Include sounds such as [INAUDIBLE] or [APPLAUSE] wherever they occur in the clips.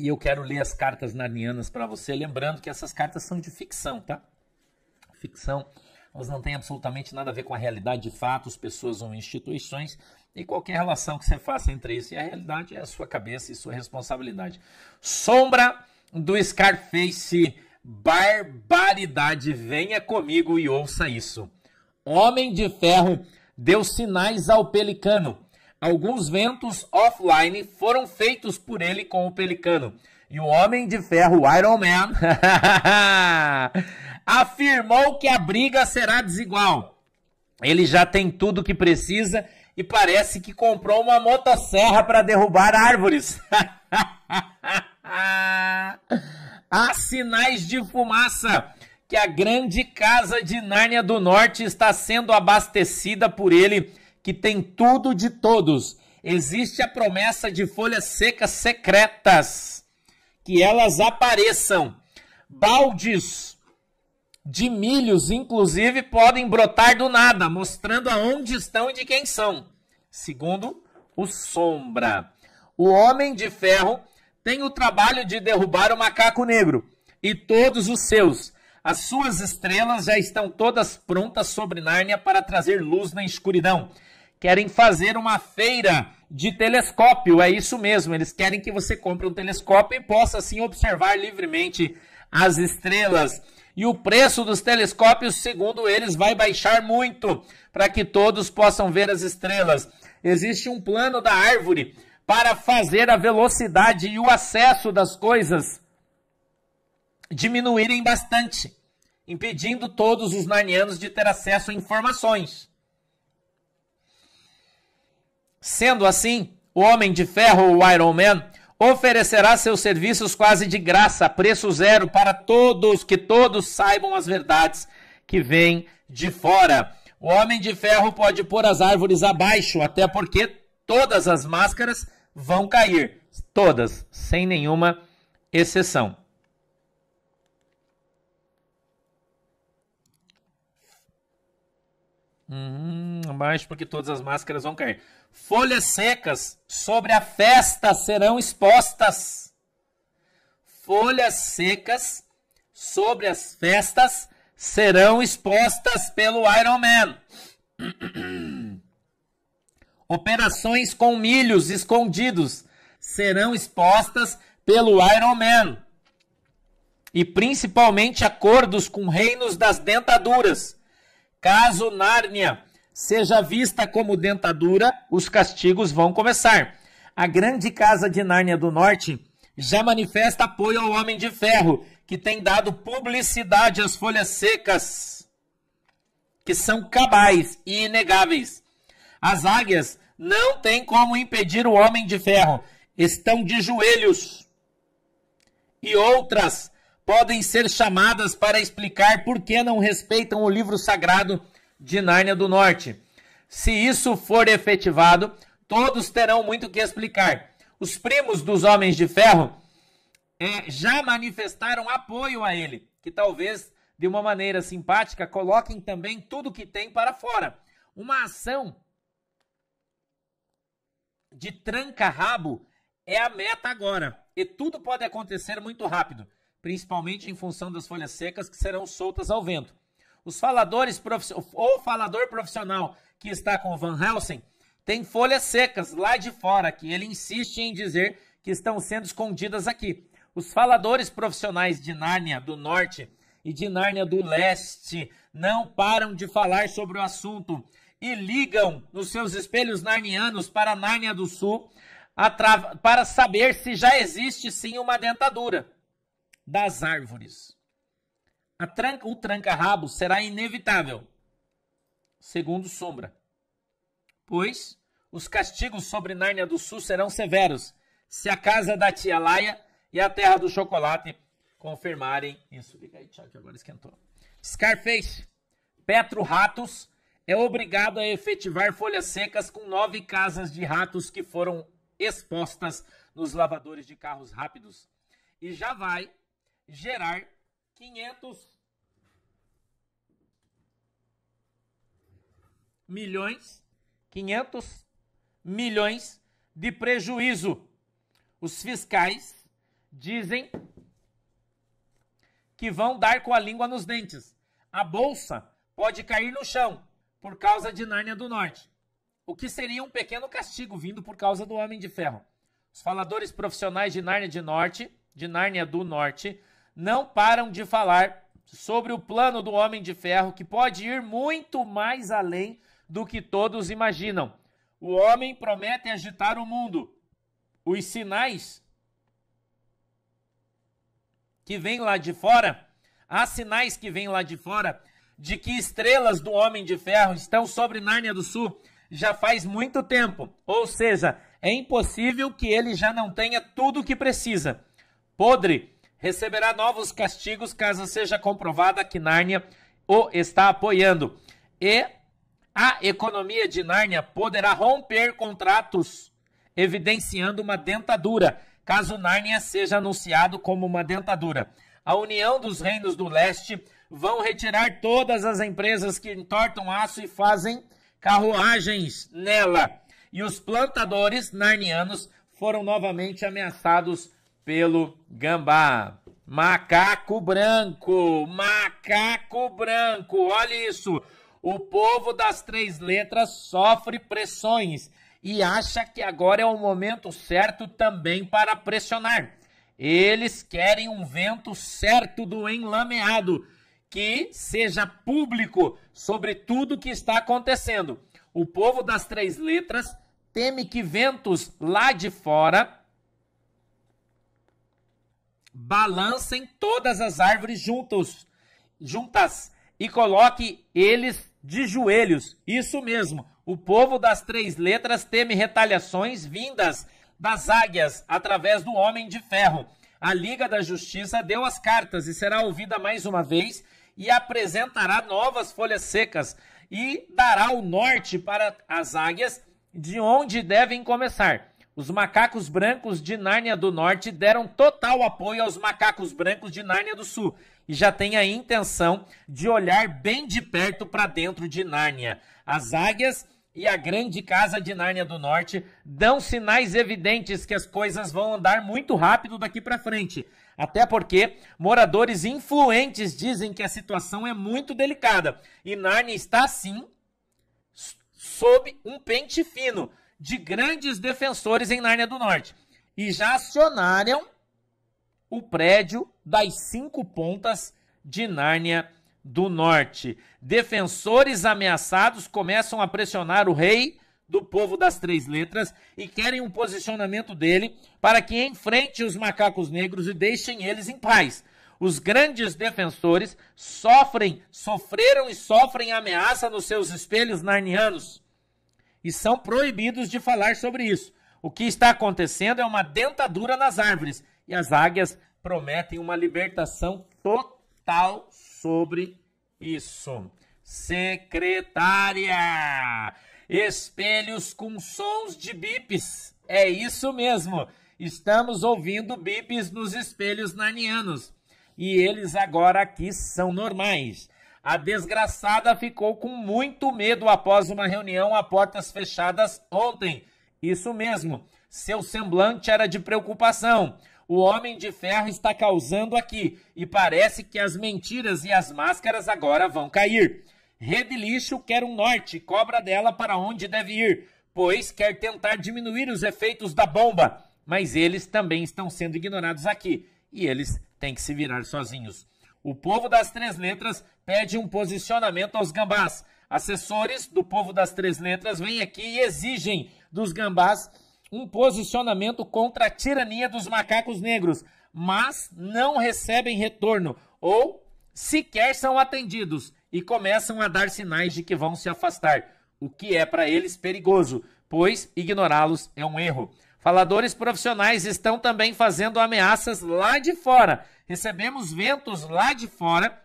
E eu quero ler as cartas narnianas para você, lembrando que essas cartas são de ficção, tá? Ficção, elas não têm absolutamente nada a ver com a realidade de fatos, pessoas ou instituições, e qualquer relação que você faça entre isso e a realidade é a sua cabeça e sua responsabilidade. Sombra do Scarface, barbaridade, venha comigo e ouça isso. Homem de Ferro deu sinais ao pelicano Alguns ventos offline foram feitos por ele com o Pelicano. E o Homem de Ferro, Iron Man, [LAUGHS] afirmou que a briga será desigual. Ele já tem tudo que precisa e parece que comprou uma motosserra para derrubar árvores. [LAUGHS] Há sinais de fumaça que a grande casa de Nárnia do Norte está sendo abastecida por ele que tem tudo de todos. Existe a promessa de folhas secas secretas, que elas apareçam. Baldes de milhos, inclusive, podem brotar do nada, mostrando aonde estão e de quem são. Segundo o Sombra. O Homem de Ferro tem o trabalho de derrubar o macaco negro e todos os seus. As suas estrelas já estão todas prontas sobre Nárnia para trazer luz na escuridão querem fazer uma feira de telescópio. É isso mesmo, eles querem que você compre um telescópio e possa assim observar livremente as estrelas. E o preço dos telescópios, segundo eles, vai baixar muito para que todos possam ver as estrelas. Existe um plano da árvore para fazer a velocidade e o acesso das coisas diminuírem bastante, impedindo todos os narnianos de ter acesso a informações. Sendo assim, o Homem de Ferro, o Iron Man, oferecerá seus serviços quase de graça, preço zero, para todos, que todos saibam as verdades que vêm de fora. O Homem de Ferro pode pôr as árvores abaixo, até porque todas as máscaras vão cair. Todas, sem nenhuma exceção. Hum, mas porque todas as máscaras vão cair. Folhas secas sobre a festa serão expostas. Folhas secas sobre as festas serão expostas pelo Iron Man. [CLEARS THROAT] Operações com milhos escondidos serão expostas pelo Iron Man. E principalmente acordos com reinos das dentaduras Caso Nárnia seja vista como dentadura, os castigos vão começar. A grande casa de Nárnia do Norte já manifesta apoio ao Homem de Ferro, que tem dado publicidade às folhas secas, que são cabais e inegáveis. As águias não têm como impedir o Homem de Ferro, estão de joelhos. E outras podem ser chamadas para explicar por que não respeitam o livro sagrado de Nárnia do Norte. Se isso for efetivado, todos terão muito que explicar. Os primos dos Homens de Ferro é, já manifestaram apoio a ele, que talvez, de uma maneira simpática, coloquem também tudo o que tem para fora. Uma ação de tranca-rabo é a meta agora, e tudo pode acontecer muito rápido principalmente em função das folhas secas que serão soltas ao vento. Os faladores ou falador profissional que está com o Van Helsing tem folhas secas lá de fora que ele insiste em dizer que estão sendo escondidas aqui. Os faladores profissionais de Nárnia do Norte e de Nárnia do Leste não param de falar sobre o assunto e ligam nos seus espelhos narnianos para Nárnia do Sul para saber se já existe sim uma dentadura das árvores. Tranca, o tranca-rabo será inevitável, segundo Sombra. Pois os castigos sobre Nárnia do Sul serão severos, se a casa da tia Laia e a terra do chocolate confirmarem isso. Liga aí, tchau, que agora esquentou. Scarface. Petro Ratos é obrigado a efetivar folhas secas com nove casas de ratos que foram expostas nos lavadores de carros rápidos. E já vai gerar 500 milhões, 500 milhões de prejuízo. Os fiscais dizem que vão dar com a língua nos dentes. A bolsa pode cair no chão por causa de Nárnia do Norte, o que seria um pequeno castigo vindo por causa do Homem de Ferro. Os faladores profissionais de Nárnia de Norte, de Nárnia do Norte, não param de falar sobre o plano do Homem de Ferro que pode ir muito mais além do que todos imaginam. O homem promete agitar o mundo. Os sinais que vêm lá de fora, há sinais que vêm lá de fora de que estrelas do Homem de Ferro estão sobre Nárnia do Sul já faz muito tempo. Ou seja, é impossível que ele já não tenha tudo o que precisa. Podre receberá novos castigos caso seja comprovada que Nárnia o está apoiando. E a economia de Nárnia poderá romper contratos, evidenciando uma dentadura, caso Nárnia seja anunciado como uma dentadura. A União dos Reinos do Leste vão retirar todas as empresas que entortam aço e fazem carruagens nela. E os plantadores narnianos foram novamente ameaçados pelo Gambá. Macaco branco, macaco branco, olha isso. O povo das três letras sofre pressões e acha que agora é o momento certo também para pressionar. Eles querem um vento certo do enlameado, que seja público sobre tudo o que está acontecendo. O povo das três letras teme que ventos lá de fora balancem todas as árvores juntos, juntas e coloque eles de joelhos. Isso mesmo. O povo das três letras teme retaliações vindas das águias através do homem de ferro. A Liga da Justiça deu as cartas e será ouvida mais uma vez e apresentará novas folhas secas e dará o norte para as águias de onde devem começar. Os macacos brancos de Nárnia do Norte deram total apoio aos macacos brancos de Nárnia do Sul e já têm a intenção de olhar bem de perto para dentro de Nárnia. As águias e a grande casa de Nárnia do Norte dão sinais evidentes que as coisas vão andar muito rápido daqui para frente. Até porque moradores influentes dizem que a situação é muito delicada e Nárnia está sim sob um pente fino de grandes defensores em Nárnia do Norte. E já acionaram o prédio das cinco pontas de Nárnia do Norte. Defensores ameaçados começam a pressionar o rei do povo das três letras e querem um posicionamento dele para que enfrente os macacos negros e deixem eles em paz. Os grandes defensores sofrem, sofreram e sofrem ameaça nos seus espelhos narnianos e são proibidos de falar sobre isso. O que está acontecendo é uma dentadura nas árvores e as águias prometem uma libertação total sobre isso. Secretária! Espelhos com sons de bips. É isso mesmo. Estamos ouvindo bips nos espelhos narnianos. E eles agora aqui são normais. A desgraçada ficou com muito medo após uma reunião a portas fechadas ontem. Isso mesmo, seu semblante era de preocupação. O homem de ferro está causando aqui e parece que as mentiras e as máscaras agora vão cair. Rede Lixo quer um norte, cobra dela para onde deve ir, pois quer tentar diminuir os efeitos da bomba. Mas eles também estão sendo ignorados aqui e eles têm que se virar sozinhos. O povo das três letras pede um posicionamento aos gambás. Assessores do povo das três letras vêm aqui e exigem dos gambás um posicionamento contra a tirania dos macacos negros, mas não recebem retorno ou sequer são atendidos e começam a dar sinais de que vão se afastar, o que é para eles perigoso, pois ignorá-los é um erro. Faladores profissionais estão também fazendo ameaças lá de fora. Recebemos ventos lá de fora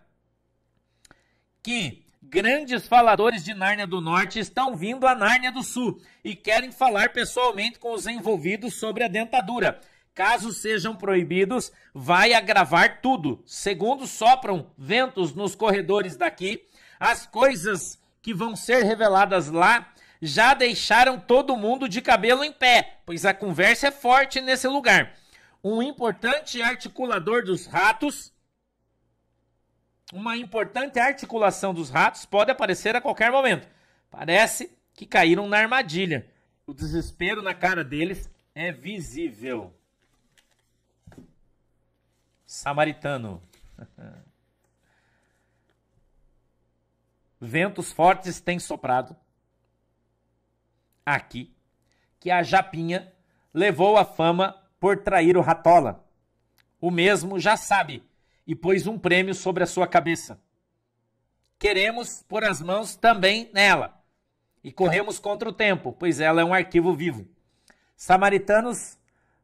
que grandes faladores de Nárnia do Norte estão vindo a Nárnia do Sul e querem falar pessoalmente com os envolvidos sobre a dentadura. Caso sejam proibidos, vai agravar tudo. Segundo sopram ventos nos corredores daqui, as coisas que vão ser reveladas lá já deixaram todo mundo de cabelo em pé, pois a conversa é forte nesse lugar. Um importante articulador dos ratos uma importante articulação dos ratos pode aparecer a qualquer momento. Parece que caíram na armadilha. O desespero na cara deles é visível. Samaritano. [LAUGHS] Ventos fortes têm soprado aqui que a Japinha levou a fama por trair o Ratola. O mesmo já sabe e pôs um prêmio sobre a sua cabeça. Queremos pôr as mãos também nela e corremos contra o tempo, pois ela é um arquivo vivo. Samaritanos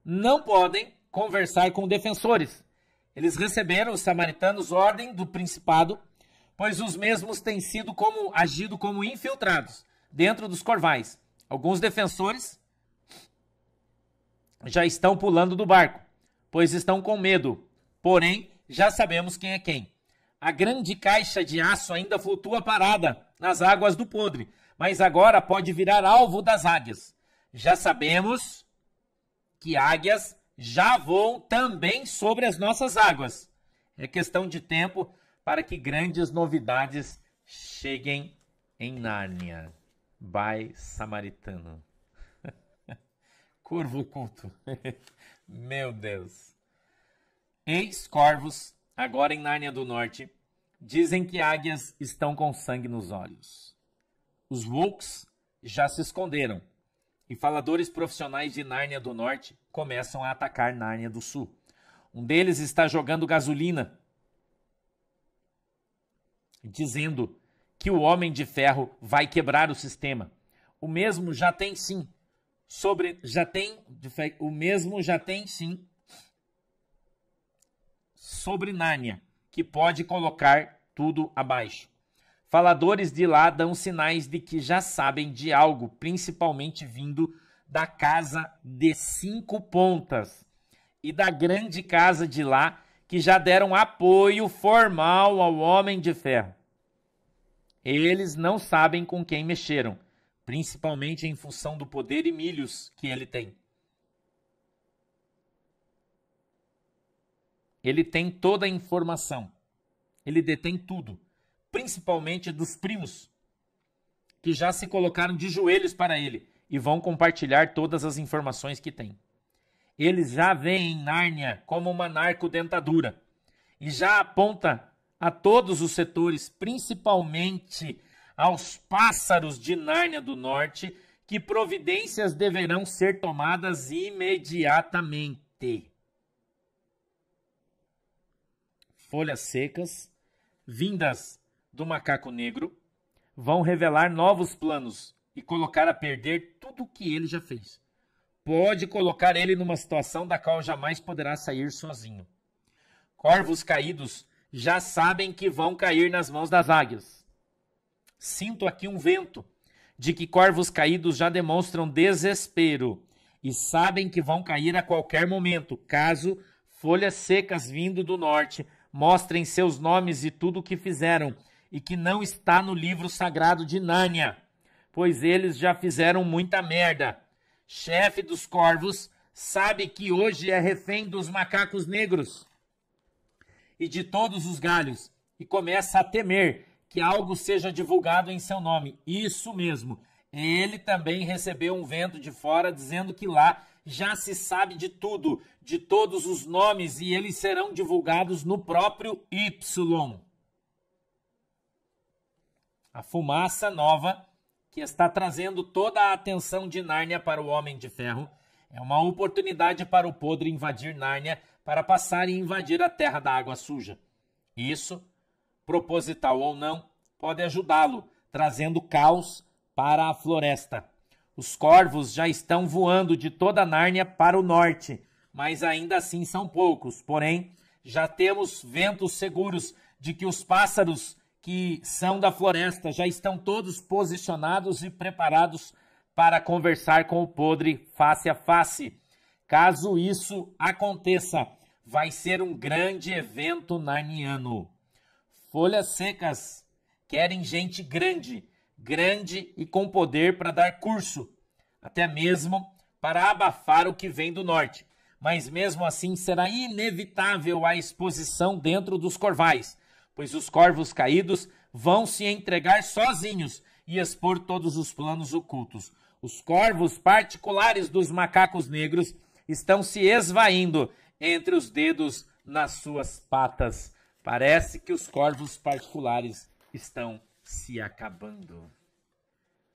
não podem conversar com defensores. Eles receberam os samaritanos ordem do principado, pois os mesmos têm sido como agido como infiltrados dentro dos corvais. Alguns defensores já estão pulando do barco, pois estão com medo. Porém, já sabemos quem é quem. A grande caixa de aço ainda flutua parada nas águas do podre, mas agora pode virar alvo das águias. Já sabemos que águias já voam também sobre as nossas águas. É questão de tempo para que grandes novidades cheguem em Nárnia. By Samaritano. [LAUGHS] Curvo culto. [LAUGHS] Meu Deus. Ex-corvos, agora em Nárnia do Norte, dizem que águias estão com sangue nos olhos. Os Wooks já se esconderam e faladores profissionais de Nárnia do Norte começam a atacar Nárnia do Sul. Um deles está jogando gasolina, dizendo que o Homem de Ferro vai quebrar o sistema. O mesmo já tem sim sobre já tem o mesmo já tem sim sobre Nárnia, que pode colocar tudo abaixo. Faladores de lá dão sinais de que já sabem de algo, principalmente vindo da casa de cinco pontas e da grande casa de lá, que já deram apoio formal ao Homem de Ferro. Eles não sabem com quem mexeram, principalmente em função do poder e milhos que ele tem. Ele tem toda a informação. Ele detém tudo, principalmente dos primos, que já se colocaram de joelhos para ele e vão compartilhar todas as informações que têm. Eles já em Nárnia como uma narco dentadura e já aponta a todos os setores, principalmente aos pássaros de Nárnia do Norte, que providências deverão ser tomadas imediatamente. folhas secas, vindas do macaco negro, vão revelar novos planos e colocar a perder tudo o que ele já fez. Pode colocar ele numa situação da qual jamais poderá sair sozinho. Corvos caídos já sabem que vão cair nas mãos das águias. Sinto aqui um vento de que corvos caídos já demonstram desespero e sabem que vão cair a qualquer momento, caso folhas secas vindo do norte mostrem seus nomes e tudo o que fizeram, e que não está no livro sagrado de Nânia, pois eles já fizeram muita merda. Chefe dos corvos, sabe que hoje é refém dos macacos negros e de todos os galhos, e começa a temer que algo seja divulgado em seu nome. Isso mesmo. Ele também recebeu um vento de fora dizendo que lá já se sabe de tudo, de todos os nomes, e eles serão divulgados no próprio Y. A fumaça nova que está trazendo toda a atenção de Nárnia para o Homem de Ferro é uma oportunidade para o podre invadir Nárnia para passar e invadir a terra da água suja. Isso, proposital ou não, pode ajudá-lo, trazendo caos para a floresta. Os corvos já estão voando de toda Nárnia para o norte, mas ainda assim são poucos. Porém, já temos ventos seguros de que os pássaros que são da floresta já estão todos posicionados e preparados para conversar com o podre face a face. Caso isso aconteça, vai ser um grande evento narniano. Folhas secas querem gente grande grande e com poder para dar curso, até mesmo para abafar o que vem do norte. Mas mesmo assim será inevitável a exposição dentro dos corvais, pois os corvos caídos vão se entregar sozinhos e expor todos os planos ocultos. Os corvos particulares dos macacos negros estão se esvaindo entre os dedos nas suas patas. Parece que os corvos particulares estão se acabando.